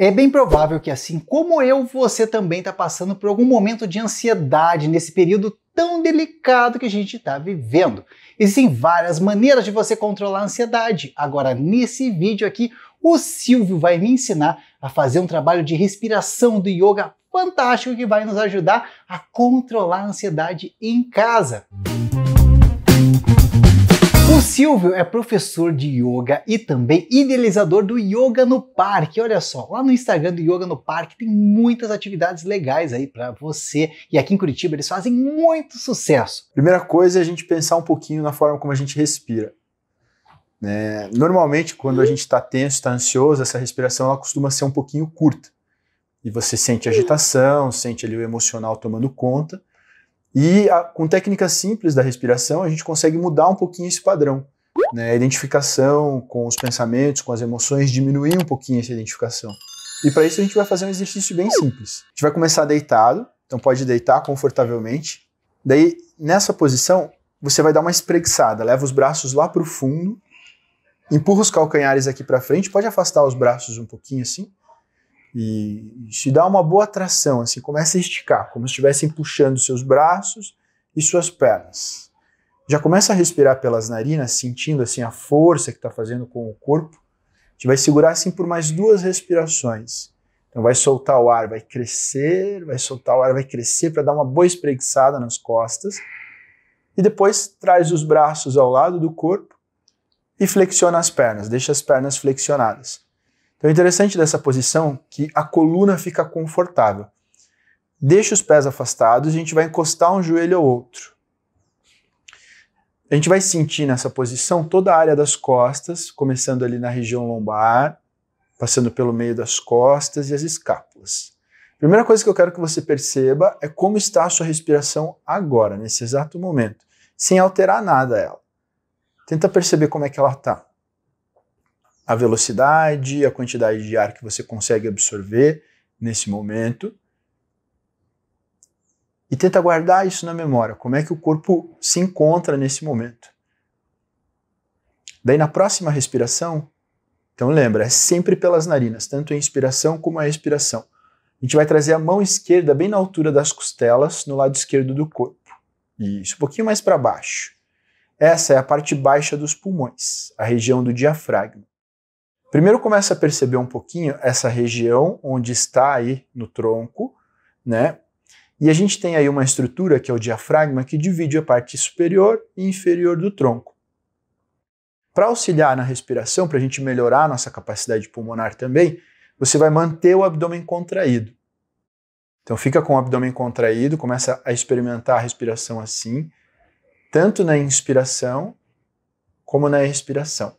É bem provável que, assim como eu, você também está passando por algum momento de ansiedade nesse período tão delicado que a gente está vivendo. Existem várias maneiras de você controlar a ansiedade. Agora, nesse vídeo aqui, o Silvio vai me ensinar a fazer um trabalho de respiração do yoga fantástico que vai nos ajudar a controlar a ansiedade em casa. O Silvio é professor de yoga e também idealizador do Yoga no Parque. Olha só, lá no Instagram do Yoga no Parque tem muitas atividades legais aí para você. E aqui em Curitiba eles fazem muito sucesso. Primeira coisa é a gente pensar um pouquinho na forma como a gente respira. É, normalmente, quando a gente está tenso, está ansioso, essa respiração ela costuma ser um pouquinho curta. E você sente agitação, sente ali o emocional tomando conta. E a, com técnicas simples da respiração, a gente consegue mudar um pouquinho esse padrão. Né? A identificação com os pensamentos, com as emoções, diminuir um pouquinho essa identificação. E para isso a gente vai fazer um exercício bem simples. A gente vai começar deitado, então pode deitar confortavelmente. Daí, nessa posição, você vai dar uma espreguiçada, leva os braços lá para o fundo, empurra os calcanhares aqui para frente, pode afastar os braços um pouquinho assim, e se dá uma boa tração, assim, começa a esticar, como se estivessem puxando seus braços e suas pernas. Já começa a respirar pelas narinas, sentindo assim a força que está fazendo com o corpo. A gente vai segurar assim por mais duas respirações. Então vai soltar o ar, vai crescer, vai soltar o ar, vai crescer para dar uma boa espreguiçada nas costas. E depois traz os braços ao lado do corpo e flexiona as pernas, deixa as pernas flexionadas. Então é interessante dessa posição que a coluna fica confortável. Deixa os pés afastados e a gente vai encostar um joelho ao outro. A gente vai sentir nessa posição toda a área das costas, começando ali na região lombar, passando pelo meio das costas e as escápulas. Primeira coisa que eu quero que você perceba é como está a sua respiração agora, nesse exato momento, sem alterar nada ela. Tenta perceber como é que ela está a velocidade, a quantidade de ar que você consegue absorver nesse momento. E tenta guardar isso na memória, como é que o corpo se encontra nesse momento. Daí na próxima respiração, então lembra, é sempre pelas narinas, tanto a inspiração como a expiração. A gente vai trazer a mão esquerda bem na altura das costelas, no lado esquerdo do corpo. Isso, um pouquinho mais para baixo. Essa é a parte baixa dos pulmões, a região do diafragma. Primeiro começa a perceber um pouquinho essa região onde está aí no tronco, né? E a gente tem aí uma estrutura que é o diafragma que divide a parte superior e inferior do tronco. Para auxiliar na respiração, para a gente melhorar a nossa capacidade pulmonar também, você vai manter o abdômen contraído. Então fica com o abdômen contraído, começa a experimentar a respiração assim, tanto na inspiração como na expiração.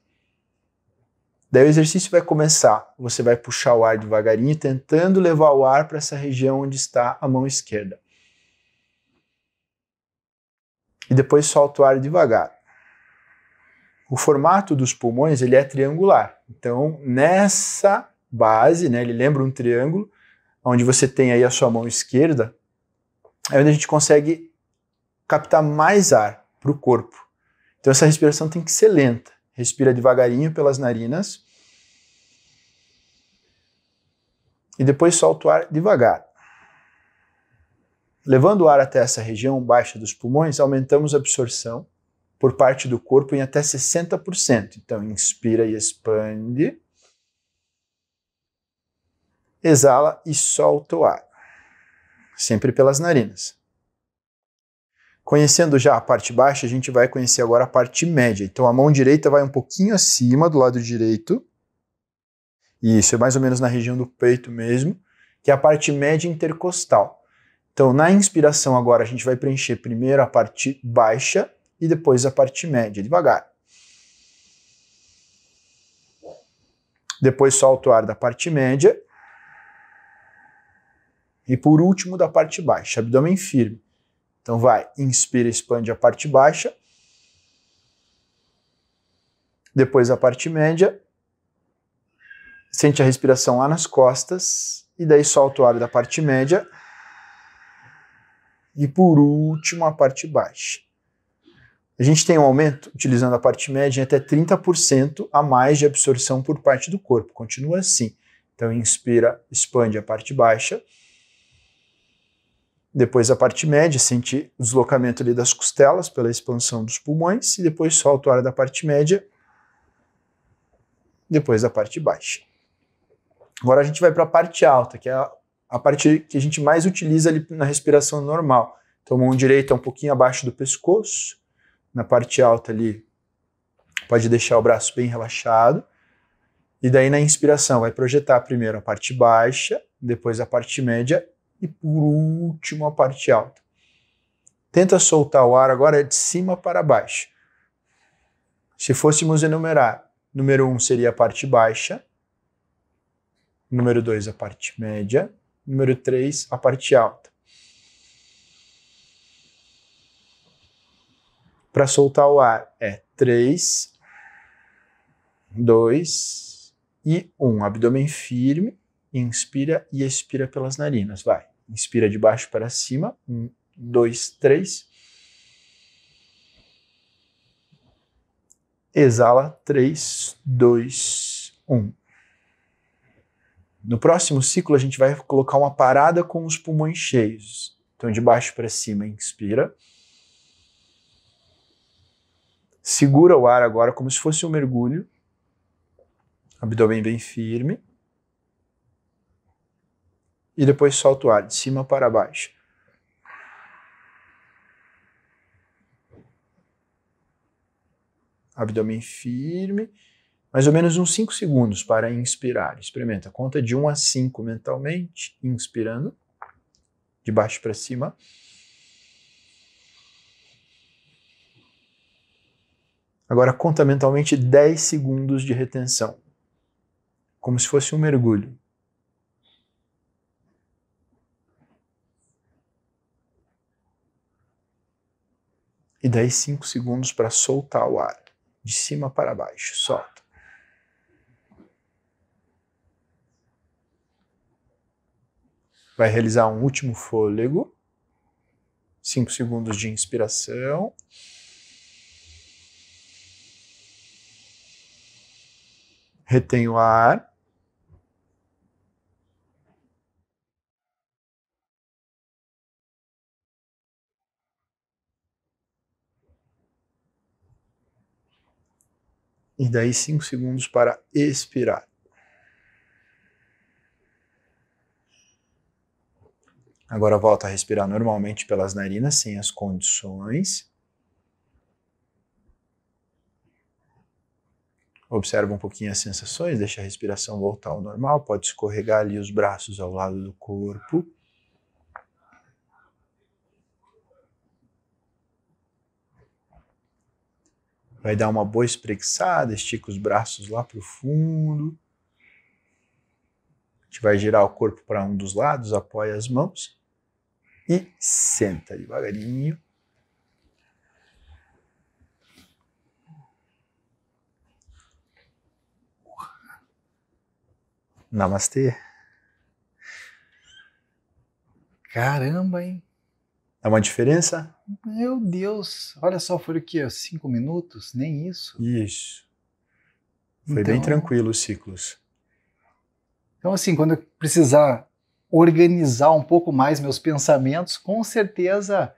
Daí o exercício vai começar. Você vai puxar o ar devagarinho, tentando levar o ar para essa região onde está a mão esquerda. E depois solta o ar devagar. O formato dos pulmões ele é triangular. Então, nessa base, né, ele lembra um triângulo, onde você tem aí a sua mão esquerda, é onde a gente consegue captar mais ar para o corpo. Então, essa respiração tem que ser lenta. Respira devagarinho pelas narinas. E depois solta o ar devagar. Levando o ar até essa região baixa dos pulmões, aumentamos a absorção por parte do corpo em até 60%. Então, inspira e expande. Exala e solta o ar, sempre pelas narinas. Conhecendo já a parte baixa, a gente vai conhecer agora a parte média. Então a mão direita vai um pouquinho acima do lado direito. Isso, é mais ou menos na região do peito mesmo, que é a parte média intercostal. Então na inspiração agora a gente vai preencher primeiro a parte baixa e depois a parte média, devagar. Depois solta o ar da parte média. E por último da parte baixa, abdômen firme. Então vai, inspira, expande a parte baixa, depois a parte média, sente a respiração lá nas costas, e daí solta o ar da parte média, e por último a parte baixa. A gente tem um aumento, utilizando a parte média, em até 30% a mais de absorção por parte do corpo. Continua assim. Então, inspira, expande a parte baixa. Depois a parte média sentir o deslocamento ali das costelas pela expansão dos pulmões e depois solto o ar da parte média, depois a parte baixa. Agora a gente vai para a parte alta, que é a, a parte que a gente mais utiliza ali na respiração normal. Então mão direita é um pouquinho abaixo do pescoço, na parte alta ali pode deixar o braço bem relaxado. E daí na inspiração vai projetar primeiro a parte baixa, depois a parte média e por último a parte alta. Tenta soltar o ar agora de cima para baixo. Se fôssemos enumerar, número 1 um seria a parte baixa, número 2 a parte média, número 3 a parte alta. Para soltar o ar é 3, 2 e 1. Um. Abdômen firme, inspira e expira pelas narinas, vai. Inspira de baixo para cima. Um, dois, três. Exala. Três, dois, um. No próximo ciclo, a gente vai colocar uma parada com os pulmões cheios. Então, de baixo para cima, inspira. Segura o ar agora como se fosse um mergulho. Abdômen bem firme e depois solta o ar de cima para baixo. Abdômen firme, mais ou menos uns 5 segundos para inspirar. Experimenta, conta de 1 um a 5 mentalmente, inspirando, de baixo para cima. Agora conta mentalmente 10 segundos de retenção, como se fosse um mergulho. e daí 5 segundos para soltar o ar, de cima para baixo, solta. Vai realizar um último fôlego, 5 segundos de inspiração. Retém o ar. E daí 5 segundos para expirar. Agora volta a respirar normalmente pelas narinas, sem as condições. Observa um pouquinho as sensações, deixa a respiração voltar ao normal, pode escorregar ali os braços ao lado do corpo. Vai dar uma boa espreguiçada, estica os braços lá para o fundo. A gente vai girar o corpo para um dos lados, apoia as mãos e senta devagarinho. Namastê. Caramba, hein? É uma diferença? Meu Deus, olha só, foram o quê? Cinco minutos? Nem isso? Isso. Foi então, bem tranquilo os ciclos. Então, assim, quando eu precisar organizar um pouco mais meus pensamentos, com certeza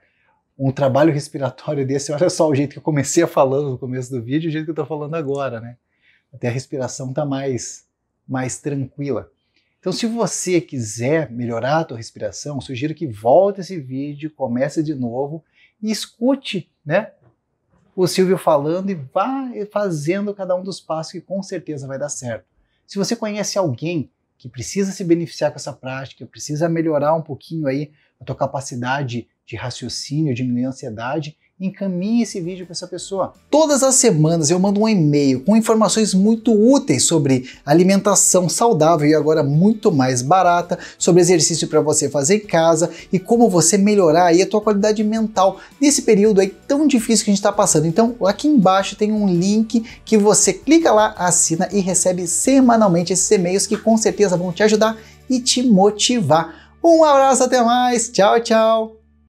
um trabalho respiratório desse, olha só o jeito que eu comecei falando no começo do vídeo, o jeito que eu estou falando agora, né? Até a respiração está mais, mais tranquila. Então, se você quiser melhorar a tua respiração, sugiro que volte esse vídeo, comece de novo e escute, né? O Silvio falando e vá fazendo cada um dos passos que com certeza vai dar certo. Se você conhece alguém que precisa se beneficiar com essa prática, precisa melhorar um pouquinho aí a tua capacidade de raciocínio, diminuir a ansiedade, encaminhe esse vídeo para essa pessoa. Todas as semanas eu mando um e-mail com informações muito úteis sobre alimentação saudável e agora muito mais barata, sobre exercício para você fazer em casa e como você melhorar aí a tua qualidade mental nesse período aí tão difícil que a gente está passando. Então aqui embaixo tem um link que você clica lá, assina e recebe semanalmente esses e-mails que com certeza vão te ajudar e te motivar. Um abraço, até mais, tchau, tchau!